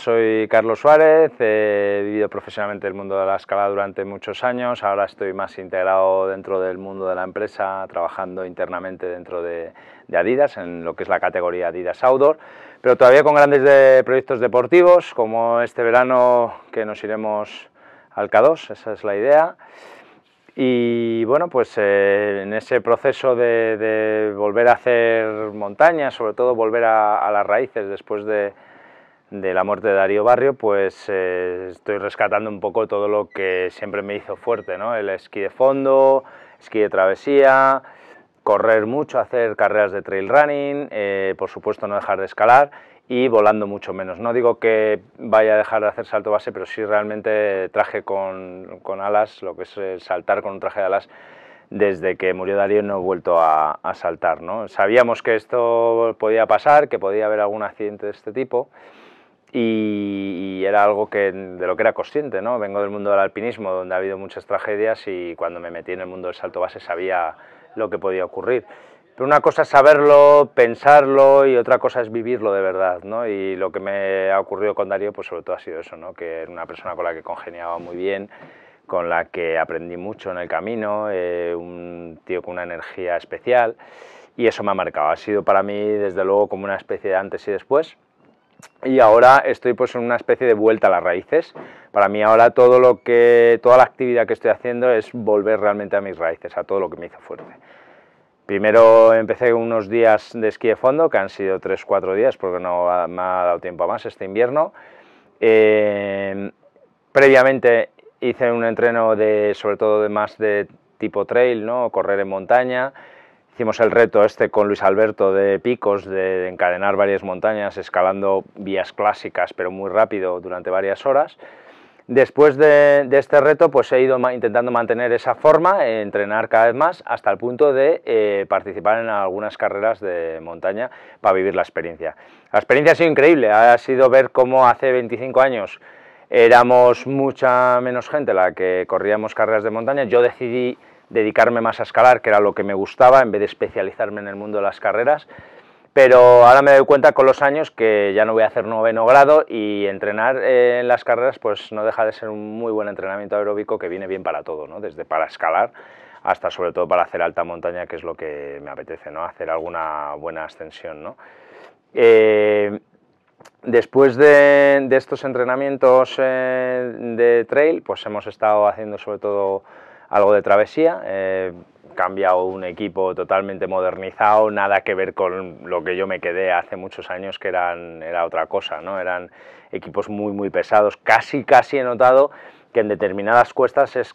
soy Carlos Suárez, he vivido profesionalmente el mundo de la escala durante muchos años, ahora estoy más integrado dentro del mundo de la empresa, trabajando internamente dentro de, Adidas, en lo que es la categoría Adidas Outdoor, pero todavía con grandes proyectos deportivos, como este verano que nos iremos al K2, esa es la idea. Y bueno, pues eh, en ese proceso de, volver a hacer montaña, sobre todo volver a las raíces después de de la muerte de Darío Barrio, pues eh, estoy rescatando un poco todo lo que siempre me hizo fuerte, ¿no? El esquí de fondo, esquí de travesía, correr mucho, hacer carreras de trail running, eh, por supuesto no dejar de escalar y volando mucho menos. No digo que vaya a dejar de hacer salto base, pero sí realmente traje con, alas, lo que es saltar con un traje de alas, desde que murió Darío no he vuelto a, a saltar. ¿no? Sabíamos que esto podía pasar, que podía haber algún accidente de este tipo y, era algo que, de lo que era consciente, ¿no? Vengo del mundo del alpinismo, donde ha habido muchas tragedias y cuando me metí en el mundo del salto base sabía lo que podía ocurrir. Pero una cosa es saberlo, pensarlo y otra cosa es vivirlo de verdad, ¿no? Y lo que me ha ocurrido con Darío, pues sobre todo ha sido eso, ¿no? Que era una persona con la que congeniaba muy bien, con la que aprendí mucho en el camino, eh, un tío con una energía especial y eso me ha marcado. Ha sido para mí, desde luego, como una especie de antes y después y ahora estoy pues en una especie de vuelta a las raíces. Para mí ahora todo lo que, toda la actividad que estoy haciendo es volver realmente a mis raíces, a todo lo que me hizo fuerte. Primero empecé unos días de esquí de fondo, que han sido 3-4 días porque no me ha dado tiempo a más este invierno. Eh, previamente hice un entreno de, sobre todo de más de tipo trail, ¿no? correr en montaña. Hicimos el reto este con Luis Alberto de picos, de encadenar varias montañas escalando vías clásicas, pero muy rápido durante varias horas. Después de, este reto, pues he ido intentando mantener esa forma, entrenar cada vez más, hasta el punto de eh, participar en algunas carreras de montaña para vivir la experiencia. La experiencia ha sido increíble, ha sido ver cómo hace 25 años éramos mucha menos gente la que corríamos carreras de montaña. Yo decidí dedicarme más a escalar, que era lo que me gustaba, en vez de especializarme en el mundo de las carreras. Pero ahora me doy cuenta con los años que ya no voy a hacer noveno grado y entrenar eh, en las carreras pues no deja de ser un muy buen entrenamiento aeróbico que viene bien para todo, ¿no? desde para escalar hasta sobre todo para hacer alta montaña, que es lo que me apetece, ¿no? hacer alguna buena ascensión. Eh, después de, estos entrenamientos eh, de trail, pues hemos estado haciendo sobre todo algo de travesía. Eh, cambiado un equipo totalmente modernizado, nada que ver con lo que yo me quedé hace muchos años, que eran, era otra cosa, ¿no? Eran equipos muy, muy pesados. Casi, casi he notado que en determinadas cuestas es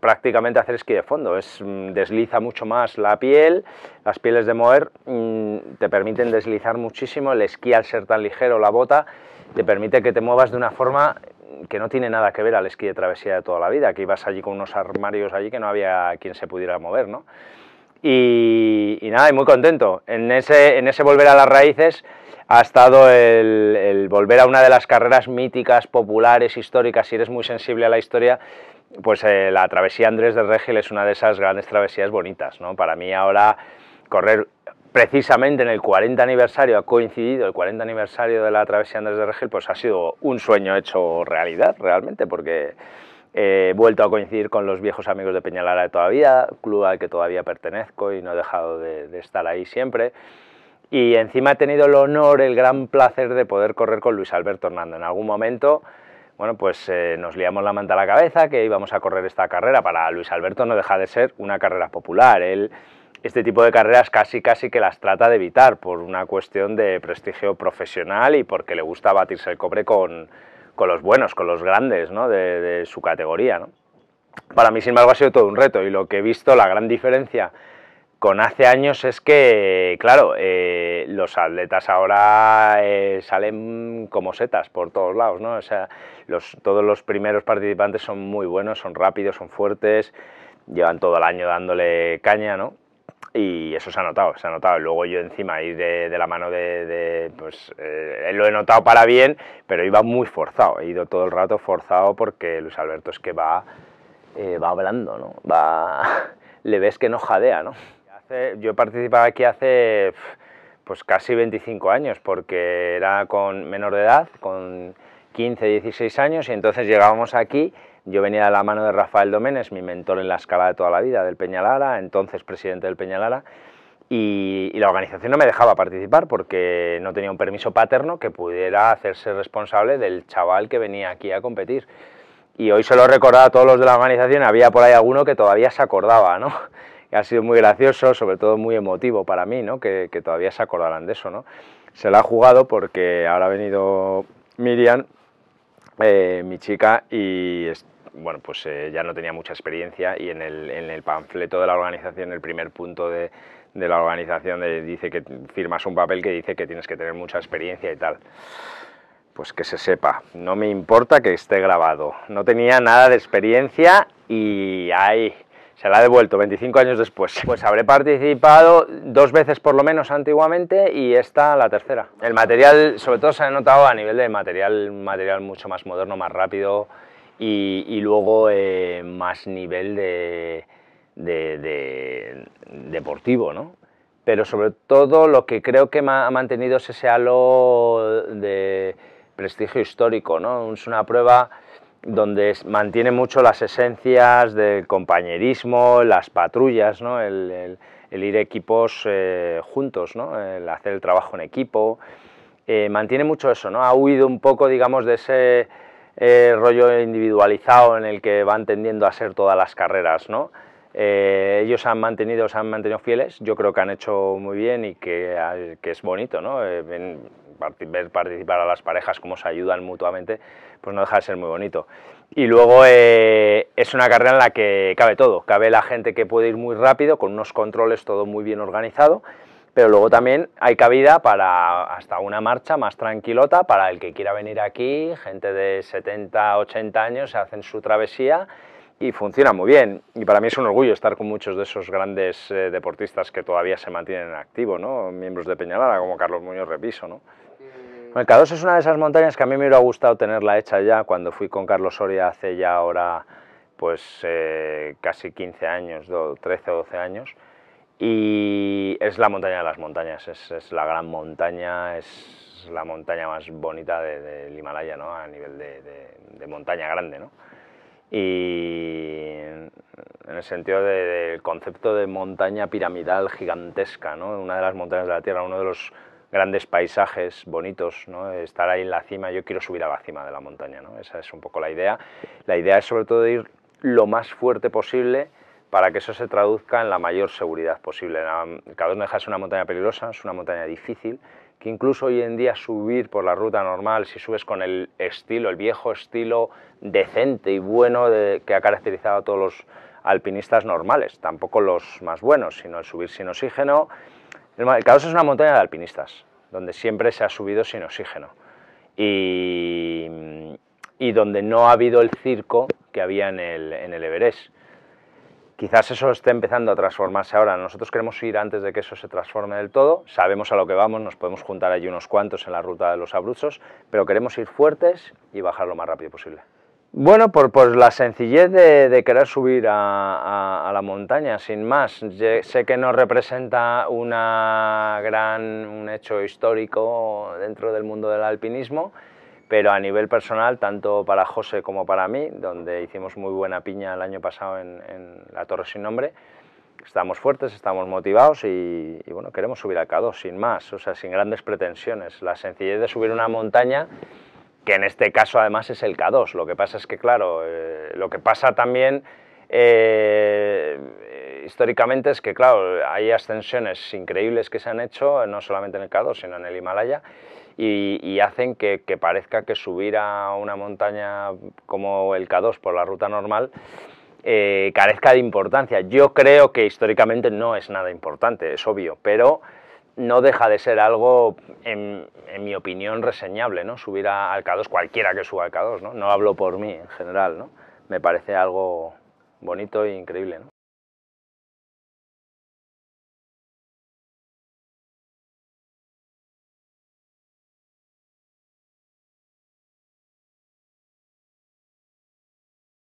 prácticamente hacer esquí de fondo. Es, mm, desliza mucho más la piel, las pieles de mover mm, te permiten deslizar muchísimo, el esquí al ser tan ligero, la bota, te permite que te muevas de una forma que no tiene nada que ver al esquí de travesía de toda la vida, que ibas allí con unos armarios allí que no había quien se pudiera mover, ¿no? Y, nada, y muy contento. En ese, volver a las raíces ha estado el, volver a una de las carreras míticas, populares, históricas, si eres muy sensible a la historia, pues eh, la travesía Andrés de Régil es una de esas grandes travesías bonitas, ¿no? Para mí ahora correr precisamente en el 40 aniversario ha coincidido el 40 aniversario de la travesía Andrés de Regil... pues ha sido un sueño hecho realidad realmente, porque eh, he vuelto a coincidir con los viejos amigos de Peñalara de todavía, club al que todavía pertenezco y no he dejado de, estar ahí siempre. Y encima he tenido el honor, el gran placer de poder correr con Luis Alberto Hernando. En algún momento bueno, pues eh, nos liamos la manta a la cabeza que íbamos a correr esta carrera. Para Luis Alberto no deja de ser una carrera popular este tipo de carreras casi casi que las trata de evitar por una cuestión de prestigio profesional y porque le gusta batirse el cobre con, con los buenos, con los grandes ¿no? de, su categoría. ¿no? Para mí, sin embargo, ha sido todo un reto y lo que he visto, la gran diferencia con hace años es que, claro, eh, los atletas ahora eh, salen como setas por todos lados, ¿no? O sea, los, todos los primeros participantes son muy buenos, son rápidos, son fuertes, llevan todo el año dándole caña, ¿no? y eso se ha notado, se ha notado. Luego yo encima ir de, la mano de, pues eh, lo he notado para bien, pero iba muy forzado, he ido todo el rato forzado porque Luis Alberto es que va, eh, va hablando, ¿no? Va, le ves que no jadea, ¿no? Hace, yo participaba aquí hace pues casi 25 años porque era con menor de edad, con 15, 16 años y entonces llegábamos aquí yo venía de la mano de Rafael Doménez, mi mentor en la escala de toda la vida, del Peñalara, entonces presidente del Peñalara, y, la organización no me dejaba participar porque no tenía un permiso paterno que pudiera hacerse responsable del chaval que venía aquí a competir. Y hoy se lo recordado a todos los de la organización, había por ahí alguno que todavía se acordaba, ¿no? ha sido muy gracioso, sobre todo muy emotivo para mí, ¿no? Que, todavía se acordaran de eso, ¿no? Se la ha jugado porque ahora ha venido Miriam, eh, mi chica, y bueno, pues eh, ya no tenía mucha experiencia y en el, en el panfleto de la organización, el primer punto de, de la organización dice que firmas un papel que dice que tienes que tener mucha experiencia y tal. Pues que se sepa, no me importa que esté grabado. No tenía nada de experiencia y ahí se la ha devuelto 25 años después. Pues habré participado dos veces por lo menos antiguamente y esta la tercera. El material, sobre todo se ha notado a nivel de material, material mucho más moderno, más rápido, y, luego eh, más nivel de, deportivo, ¿no? Pero sobre todo lo que creo que ha mantenido es ese halo de prestigio histórico, ¿no? Es una prueba donde mantiene mucho las esencias del compañerismo, las patrullas, ¿no? el, ir equipos eh, juntos, ¿no? el hacer el trabajo en equipo, eh, mantiene mucho eso, ¿no? ha huido un poco digamos, de ese eh, rollo individualizado en el que van tendiendo a ser todas las carreras, ¿no? Eh, ellos han mantenido, se han mantenido fieles, yo creo que han hecho muy bien y que, es bonito, ¿no? Eh, ver participar a las parejas, cómo se ayudan mutuamente, pues no deja de ser muy bonito. Y luego es una carrera en la que cabe todo, cabe la gente que puede ir muy rápido, con unos controles todo muy bien organizado, pero luego también hay cabida para hasta una marcha más tranquilota para el que quiera venir aquí, gente de 70, 80 años se hacen su travesía y funciona muy bien. Y para mí es un orgullo estar con muchos de esos grandes eh, deportistas que todavía se mantienen activos ¿no? miembros de Peñalara como Carlos Muñoz Repiso. ¿no? El eh, k es una de esas montañas que a mí me hubiera gustado tenerla hecha ya cuando fui con Carlos Soria hace ya ahora pues eh, casi 15 años, 13 o 12 años y es la montaña de las montañas, es, la gran montaña, es la montaña más bonita del Himalaya, ¿no? A nivel de, montaña grande, ¿no? y en el sentido del concepto de montaña piramidal gigantesca, ¿no? una de las montañas de la Tierra, uno de los grandes paisajes bonitos, estar ahí en la cima, yo quiero subir a la cima de la montaña, esa es un poco la idea. La idea es sobre todo ir lo más fuerte posible para que eso se traduzca en la mayor seguridad posible. Cada no es una montaña peligrosa, es una montaña difícil, que incluso hoy en día subir por la ruta normal, si subes con el estilo, el viejo estilo decente y bueno que ha caracterizado a todos los alpinistas normales, tampoco los más buenos, sino el subir sin oxígeno. El, es una montaña de alpinistas, donde siempre se ha subido sin oxígeno y, donde no ha habido el circo que había en el Everest Quizás eso esté empezando a transformarse ahora. Nosotros queremos ir antes de que eso se transforme del todo. Sabemos a lo que vamos, nos podemos juntar allí unos cuantos en la ruta de los abruzos, pero queremos ir fuertes y bajar lo más rápido posible. Bueno, por, la sencillez de, querer subir a, la montaña, sin más. sé que no representa una gran, un hecho histórico dentro del mundo del alpinismo, pero a nivel personal, tanto para José como para mí, donde hicimos muy buena piña el año pasado en, la Torre Sin Nombre, estamos fuertes, estamos motivados y, bueno, queremos subir a K2, sin más, o sea, sin grandes pretensiones. La sencillez de subir una montaña, que en este caso además es el K2, lo que pasa es que, claro, eh, lo que pasa también... Eh, históricamente es que, claro, hay ascensiones increíbles que se han hecho, no solamente en el K2, sino en el Himalaya, y, hacen que, parezca que subir a una montaña como el K2 por la ruta normal eh, carezca de importancia. Yo creo que históricamente no es nada importante, es obvio, pero no deja de ser algo, en, mi opinión, reseñable, ¿no? Subir al K2, cualquiera que suba al K2, ¿no? No hablo por mí en general, ¿no? Me parece algo bonito e increíble,